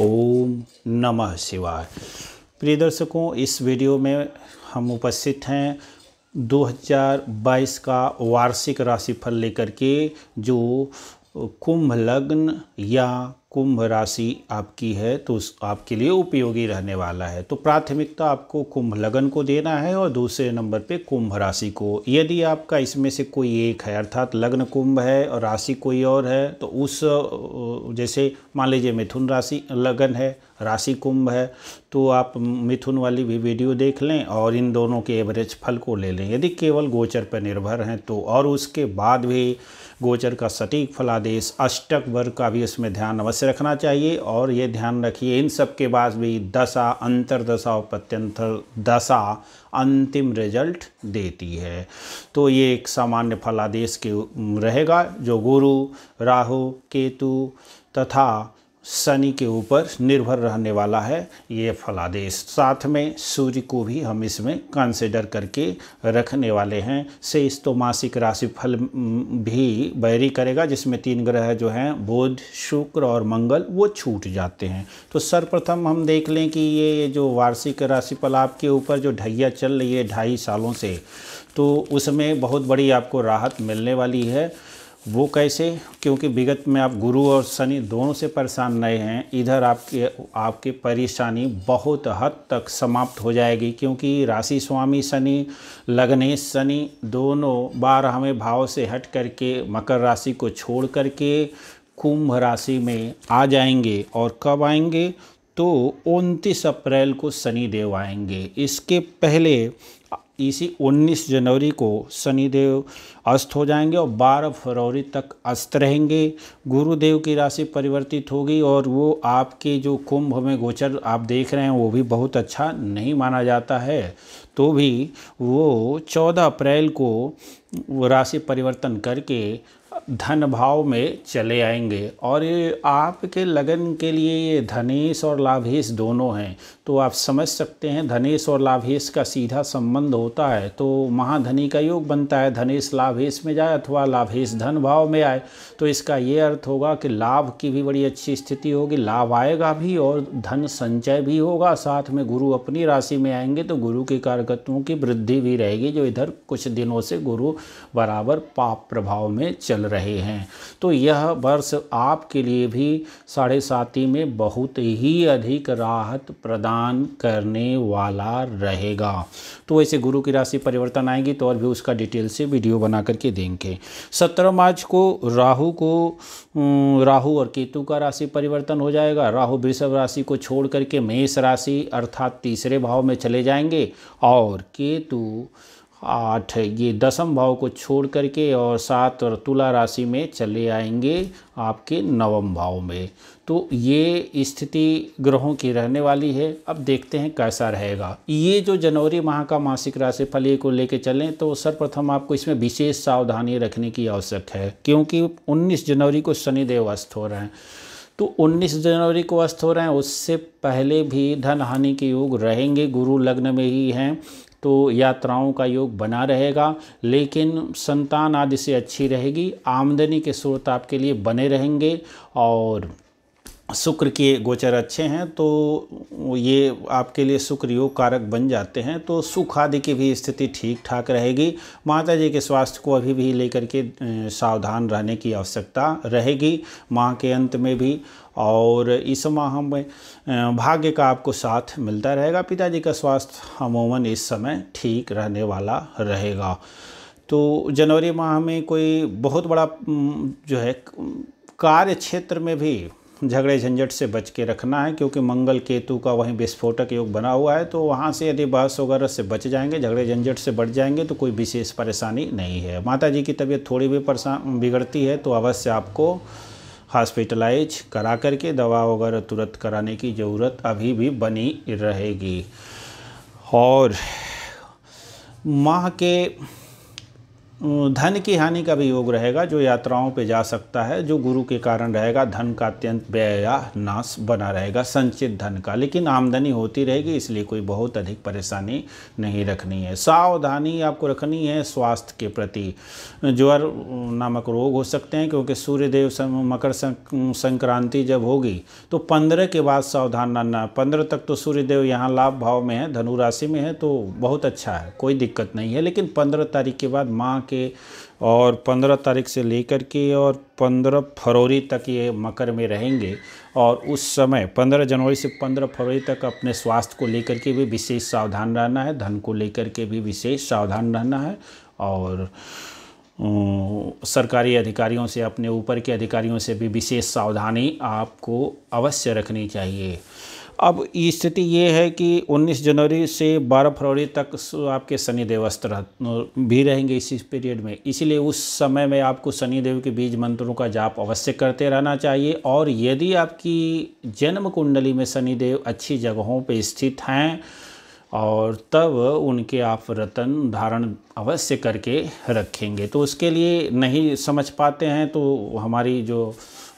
ओम नमः शिवाय प्रिय दर्शकों इस वीडियो में हम उपस्थित हैं 2022 का वार्षिक राशिफल लेकर के जो कुंभ लग्न या कुंभ राशि आपकी है तो उस आपके लिए उपयोगी रहने वाला है तो प्राथमिकता आपको कुंभ लगन को देना है और दूसरे नंबर पे कुंभ राशि को यदि आपका इसमें से कोई एक है अर्थात लग्न कुंभ है और राशि कोई और है तो उस जैसे मान लीजिए मिथुन राशि लगन है राशि कुंभ है तो आप मिथुन वाली भी वीडियो देख लें और इन दोनों के एवरेज फल को ले लें यदि केवल गोचर पर निर्भर हैं तो और उसके बाद भी गोचर का सटीक फलादेश अष्टक वर्ग का भी इसमें ध्यान अवश्य अवश्य रखना चाहिए और ये ध्यान रखिए इन सब के बाद भी दशा अंतरदशा और प्रत्यंतर दशा अंतिम रिजल्ट देती है तो ये एक सामान्य फलादेश के रहेगा जो गुरु राहु केतु तथा शनि के ऊपर निर्भर रहने वाला है ये फलादेश साथ में सूर्य को भी हम इसमें कंसिडर करके रखने वाले हैं शेष तो मासिक राशि फल भी बैरी करेगा जिसमें तीन ग्रह जो हैं बुध शुक्र और मंगल वो छूट जाते हैं तो सर्वप्रथम हम देख लें कि ये जो वार्षिक राशिफल आपके ऊपर जो ढैया चल रही है ढाई सालों से तो उसमें बहुत बड़ी आपको राहत मिलने वाली है वो कैसे क्योंकि विगत में आप गुरु और शनि दोनों से परेशान रहे हैं इधर आपके आपकी परेशानी बहुत हद तक समाप्त हो जाएगी क्योंकि राशि स्वामी शनि लग्नेश शनि दोनों बार हमें भाव से हट करके मकर राशि को छोड़ करके कुंभ राशि में आ जाएंगे और कब आएंगे तो उनतीस अप्रैल को शनि देव आएंगे इसके पहले इसी 19 जनवरी को शनिदेव अस्त हो जाएंगे और 12 फरवरी तक अस्त रहेंगे गुरुदेव की राशि परिवर्तित होगी और वो आपके जो कुंभ में गोचर आप देख रहे हैं वो भी बहुत अच्छा नहीं माना जाता है तो भी वो 14 अप्रैल को राशि परिवर्तन करके धन भाव में चले आएंगे और ये आपके लगन के लिए ये धनेश और लाभेश दोनों हैं तो आप समझ सकते हैं धनेश और लाभेश का सीधा संबंध होता है तो महाधनी का योग बनता है धनेश लाभेश में जाए अथवा लाभेश धन भाव में आए तो इसका ये अर्थ होगा कि लाभ की भी बड़ी अच्छी स्थिति होगी लाभ आएगा भी और धन संचय भी होगा साथ में गुरु अपनी राशि में आएंगे तो गुरु के कारकत्वों की वृद्धि भी रहेगी जो इधर कुछ दिनों से गुरु बराबर पाप प्रभाव में चल चल रहे हैं तो यह वर्ष आपके लिए भी साढ़े साथी में बहुत ही अधिक राहत प्रदान करने वाला रहेगा तो वैसे गुरु की राशि परिवर्तन आएगी तो और भी उसका डिटेल से वीडियो बना करके देंगे सत्रह मार्च को राहु को राहु और केतु का राशि परिवर्तन हो जाएगा राहु वृषभ राशि को छोड़ करके मेष राशि अर्थात तीसरे भाव में चले जाएंगे और केतु आठ ये दसम भाव को छोड़ करके और सात और तुला राशि में चले आएंगे आपके नवम भाव में तो ये स्थिति ग्रहों की रहने वाली है अब देखते हैं कैसा रहेगा ये जो जनवरी माह का मासिक राशि फल को लेके चलें तो सर्वप्रथम आपको इसमें विशेष सावधानी रखने की आवश्यक है क्योंकि 19 जनवरी को शनिदेव अस्त हो रहे हैं तो 19 जनवरी को अस्त हो रहे हैं उससे पहले भी धन हानि के योग रहेंगे गुरु लग्न में ही हैं तो यात्राओं का योग बना रहेगा लेकिन संतान आदि से अच्छी रहेगी आमदनी के स्रोत आपके लिए बने रहेंगे और शुक्र के गोचर अच्छे हैं तो ये आपके लिए शुक्र योग कारक बन जाते हैं तो सुख आदि की भी स्थिति ठीक ठाक रहेगी माता जी के स्वास्थ्य को अभी भी लेकर के सावधान रहने की आवश्यकता रहेगी माह के अंत में भी और इस माह में भाग्य का आपको साथ मिलता रहेगा पिताजी का स्वास्थ्य अमूमन इस समय ठीक रहने वाला रहेगा तो जनवरी माह में कोई बहुत बड़ा जो है कार्य क्षेत्र में भी झगड़े झंझट से बच के रखना है क्योंकि मंगल केतु का वहीं विस्फोटक योग बना हुआ है तो वहाँ से यदि बहस वगैरह से बच जाएंगे झगड़े झंझट से बढ़ जाएंगे तो कोई विशेष परेशानी नहीं है माता जी की तबीयत थोड़ी भी परेशान बिगड़ती है तो अवश्य आपको हॉस्पिटलाइज करा करके दवा वगैरह तुरंत कराने की ज़रूरत अभी भी बनी रहेगी और माह के धन की हानि का भी योग रहेगा जो यात्राओं पे जा सकता है जो गुरु के कारण रहेगा धन का अत्यंत व्यय या नाश बना रहेगा संचित धन का लेकिन आमदनी होती रहेगी इसलिए कोई बहुत अधिक परेशानी नहीं रखनी है सावधानी आपको रखनी है स्वास्थ्य के प्रति ज्वर नामक रोग हो सकते हैं क्योंकि सूर्यदेव मकर संक्रांति जब होगी तो पंद्रह के बाद सावधान रहना पंद्रह तक तो सूर्यदेव यहाँ लाभ भाव में है धनुराशि में है तो बहुत अच्छा है कोई दिक्कत नहीं है लेकिन पंद्रह तारीख के बाद माँ के और 15 तारीख से लेकर के और 15 फरवरी तक ये मकर में रहेंगे और उस समय 15 जनवरी से 15 फरवरी तक अपने स्वास्थ्य को लेकर के भी विशेष सावधान रहना है धन को लेकर के भी विशेष सावधान रहना है और सरकारी अधिकारियों से अपने ऊपर के अधिकारियों से भी विशेष सावधानी आपको अवश्य रखनी चाहिए अब स्थिति ये है कि 19 जनवरी से 12 फरवरी तक आपके सनी देव भी रहेंगे इसी पीरियड में इसीलिए उस समय में आपको सनी देव के बीज मंत्रों का जाप अवश्य करते रहना चाहिए और यदि आपकी जन्म कुंडली में सनी देव अच्छी जगहों पर स्थित हैं और तब उनके आप रतन धारण अवश्य करके रखेंगे तो उसके लिए नहीं समझ पाते हैं तो हमारी जो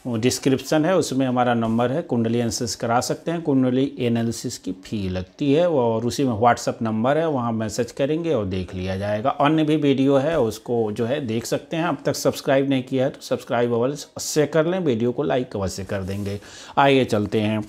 डिस्क्रिप्सन है उसमें हमारा नंबर है कुंडली एनालिसिस करा सकते हैं कुंडली एनालिसिस की फ़ी लगती है और उसी में व्हाट्सअप नंबर है वहाँ मैसेज करेंगे और देख लिया जाएगा अन्य भी वीडियो है उसको जो है देख सकते हैं अब तक सब्सक्राइब नहीं किया है तो सब्सक्राइब अवश्य कर लें वीडियो को लाइक अवश्य कर देंगे आइए चलते हैं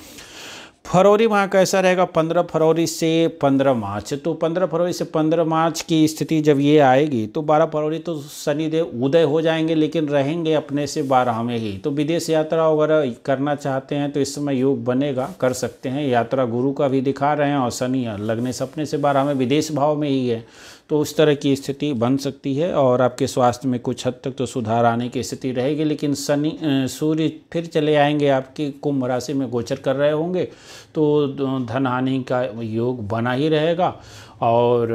फरवरी माह कैसा रहेगा पंद्रह फरवरी से पंद्रह मार्च तो पंद्रह फरवरी से पंद्रह मार्च की स्थिति जब ये आएगी तो बारह फरवरी तो शनिदेव उदय हो जाएंगे लेकिन रहेंगे अपने से बारह में ही तो विदेश यात्रा वगैरह करना चाहते हैं तो इस समय योग बनेगा कर सकते हैं यात्रा गुरु का भी दिखा रहे हैं और शनि लगने सपने से बारह में विदेश भाव में ही है तो उस तरह की स्थिति बन सकती है और आपके स्वास्थ्य में कुछ हद तक तो सुधार आने की स्थिति रहेगी लेकिन शनि सूर्य फिर चले आएंगे आपकी कुंभ राशि में गोचर कर रहे होंगे तो धन हानि का योग बना ही रहेगा और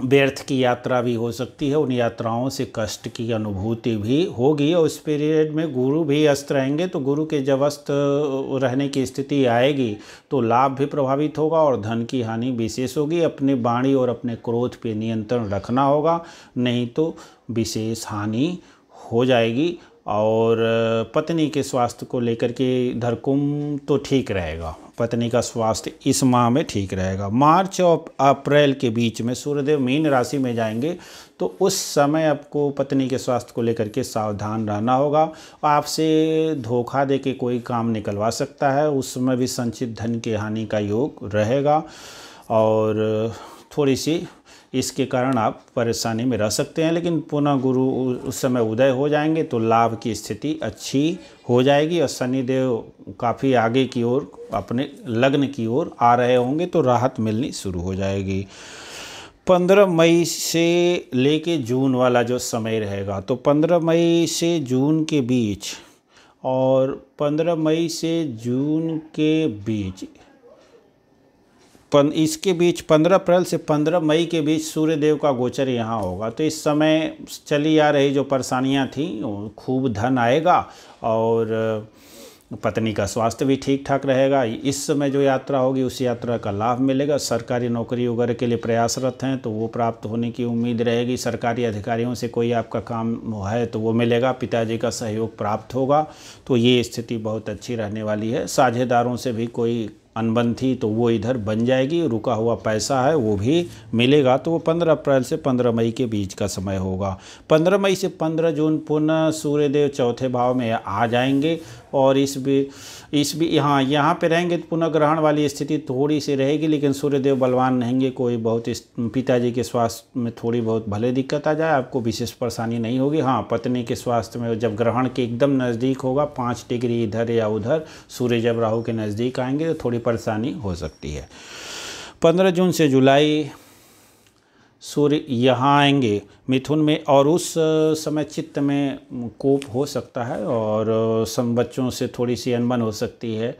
व्यर्थ की यात्रा भी हो सकती है उन यात्राओं से कष्ट की अनुभूति भी होगी और उस पीरियड में गुरु भी अस्त रहेंगे तो गुरु के जब अस्त रहने की स्थिति आएगी तो लाभ भी प्रभावित होगा और धन की हानि विशेष होगी अपने वाणी और अपने क्रोध पे नियंत्रण रखना होगा नहीं तो विशेष हानि हो जाएगी और पत्नी के स्वास्थ्य को लेकर के धरकुम तो ठीक रहेगा पत्नी का स्वास्थ्य इस माह में ठीक रहेगा मार्च और अप्रैल के बीच में सूर्यदेव मीन राशि में जाएंगे तो उस समय आपको पत्नी के स्वास्थ्य को लेकर के सावधान रहना होगा आपसे धोखा दे के कोई काम निकलवा सकता है उसमें भी संचित धन की हानि का योग रहेगा और थोड़ी सी इसके कारण आप परेशानी में रह सकते हैं लेकिन पुनः गुरु उस समय उदय हो जाएंगे तो लाभ की स्थिति अच्छी हो जाएगी और शनिदेव काफ़ी आगे की ओर अपने लग्न की ओर आ रहे होंगे तो राहत मिलनी शुरू हो जाएगी पंद्रह मई से लेके जून वाला जो समय रहेगा तो पंद्रह मई से जून के बीच और पंद्रह मई से जून के बीच पन, इसके बीच 15 अप्रैल से 15 मई के बीच सूर्यदेव का गोचर यहाँ होगा तो इस समय चली आ रही जो परेशानियाँ थीं खूब धन आएगा और पत्नी का स्वास्थ्य भी ठीक ठाक रहेगा इस समय जो यात्रा होगी उस यात्रा का लाभ मिलेगा सरकारी नौकरी वगैरह के लिए प्रयासरत हैं तो वो प्राप्त होने की उम्मीद रहेगी सरकारी अधिकारियों से कोई आपका काम है तो वो मिलेगा पिताजी का सहयोग प्राप्त होगा तो ये स्थिति बहुत अच्छी रहने वाली है साझेदारों से भी कोई अनबन थी तो वो इधर बन जाएगी रुका हुआ पैसा है वो भी मिलेगा तो वो पंद्रह अप्रैल से पंद्रह मई के बीच का समय होगा पंद्रह मई से पंद्रह जून पुनः सूर्यदेव चौथे भाव में आ जाएंगे और इस भी इस भी हाँ यहाँ पे रहेंगे तो पुनः ग्रहण वाली स्थिति थोड़ी सी रहेगी लेकिन सूर्यदेव बलवान रहेंगे कोई बहुत पिताजी के स्वास्थ्य में थोड़ी बहुत भले दिक्कत आ जाए आपको विशेष परेशानी नहीं होगी हाँ पत्नी के स्वास्थ्य में जब ग्रहण के एकदम नज़दीक होगा पाँच डिग्री इधर या उधर सूर्य जब राहु के नज़दीक आएंगे तो थोड़ी परेशानी हो सकती है पंद्रह जून से जुलाई सूर्य यहाँ आएंगे मिथुन में और उस समय चित्त में कोप हो सकता है और सम बच्चों से थोड़ी सी अनबन हो सकती है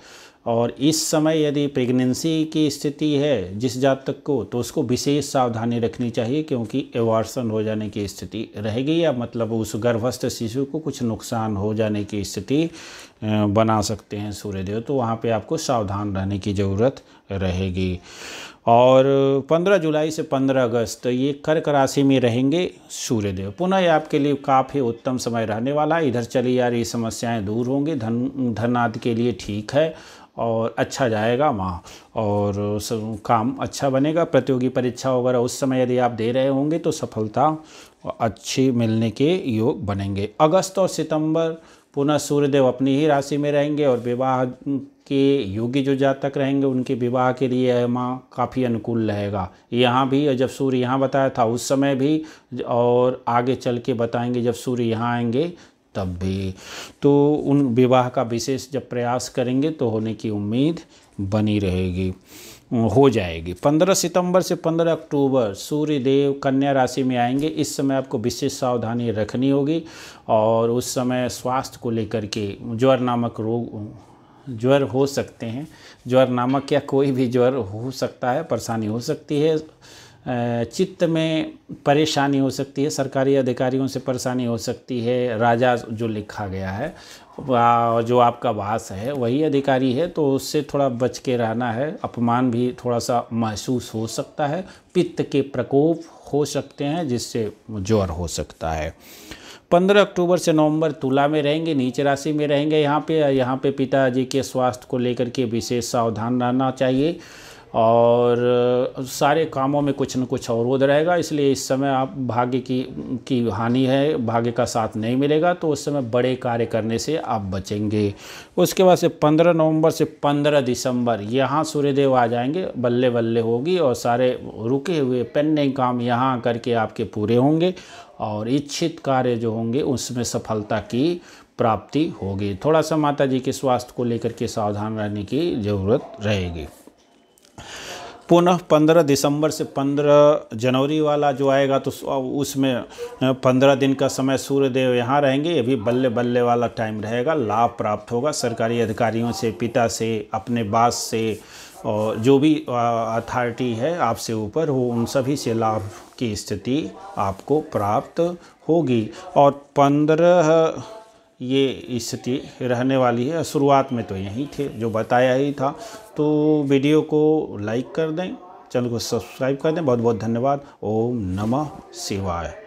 और इस समय यदि प्रेगनेंसी की स्थिति है जिस जातक को तो उसको विशेष सावधानी रखनी चाहिए क्योंकि एवार्सन हो जाने की स्थिति रहेगी या मतलब उस गर्भस्थ शिशु को कुछ नुकसान हो जाने की स्थिति बना सकते हैं सूर्यदेव तो वहाँ पे आपको सावधान रहने की ज़रूरत रहेगी और 15 जुलाई से 15 अगस्त ये कर्क राशि में रहेंगे सूर्यदेव पुनः आपके लिए काफ़ी उत्तम समय रहने वाला है इधर चली आ रही समस्याएं दूर होंगी धन धन आदि के लिए ठीक है और अच्छा जाएगा माँ और काम अच्छा बनेगा प्रतियोगी परीक्षा वगैरह उस समय यदि आप दे रहे होंगे तो सफलता अच्छी मिलने के योग बनेंगे अगस्त और सितंबर पुनः सूर्यदेव अपनी ही राशि में रहेंगे और विवाह के योगी जो जातक रहेंगे उनके विवाह के लिए यह काफ़ी अनुकूल रहेगा यहाँ भी जब सूर्य यहाँ बताया था उस समय भी और आगे चल के बताएंगे जब सूर्य यहाँ आएंगे तब भी तो उन विवाह का विशेष जब प्रयास करेंगे तो होने की उम्मीद बनी रहेगी हो जाएगी 15 सितंबर से 15 अक्टूबर सूर्य देव कन्या राशि में आएंगे इस समय आपको विशेष सावधानी रखनी होगी और उस समय स्वास्थ्य को लेकर के ज्वर नामक रोग ज्वर हो सकते हैं ज्वर नामक या कोई भी ज्वर हो सकता है परेशानी हो सकती है चित्त में परेशानी हो सकती है सरकारी अधिकारियों से परेशानी हो सकती है राजा जो लिखा गया है जो आपका वास है वही अधिकारी है तो उससे थोड़ा बच के रहना है अपमान भी थोड़ा सा महसूस हो सकता है पित्त के प्रकोप हो सकते हैं जिससे ज्वर हो सकता है पंद्रह अक्टूबर से नवंबर तुला में रहेंगे नीच राशि में रहेंगे यहाँ पे यहाँ पे पिताजी के स्वास्थ्य को लेकर के विशेष सावधान रहना चाहिए और सारे कामों में कुछ न कुछ अवरोध रहेगा इसलिए इस समय आप भाग्य की की हानि है भाग्य का साथ नहीं मिलेगा तो उस समय बड़े कार्य करने से आप बचेंगे उसके बाद से पंद्रह नवंबर से पंद्रह दिसंबर यहाँ सूर्यदेव आ जाएंगे बल्ले बल्ले होगी और सारे रुके हुए पेंडिंग काम यहाँ करके आपके पूरे होंगे और इच्छित कार्य जो होंगे उसमें सफलता की प्राप्ति होगी थोड़ा सा माता जी के स्वास्थ्य को लेकर के सावधान रहने की ज़रूरत रहेगी पुनः 15 दिसंबर से 15 जनवरी वाला जो आएगा तो उसमें 15 दिन का समय सूर्यदेव यहाँ रहेंगे ये भी बल्ले बल्ले वाला टाइम रहेगा लाभ प्राप्त होगा सरकारी अधिकारियों से पिता से अपने बास से और जो भी अथॉरिटी है आपसे ऊपर वो उन सभी से लाभ की स्थिति आपको प्राप्त होगी और पंद्रह ये स्थिति रहने वाली है शुरुआत में तो यहीं थे जो बताया ही था तो वीडियो को लाइक कर दें चैनल को सब्सक्राइब कर दें बहुत बहुत धन्यवाद ओम नमः शिवाय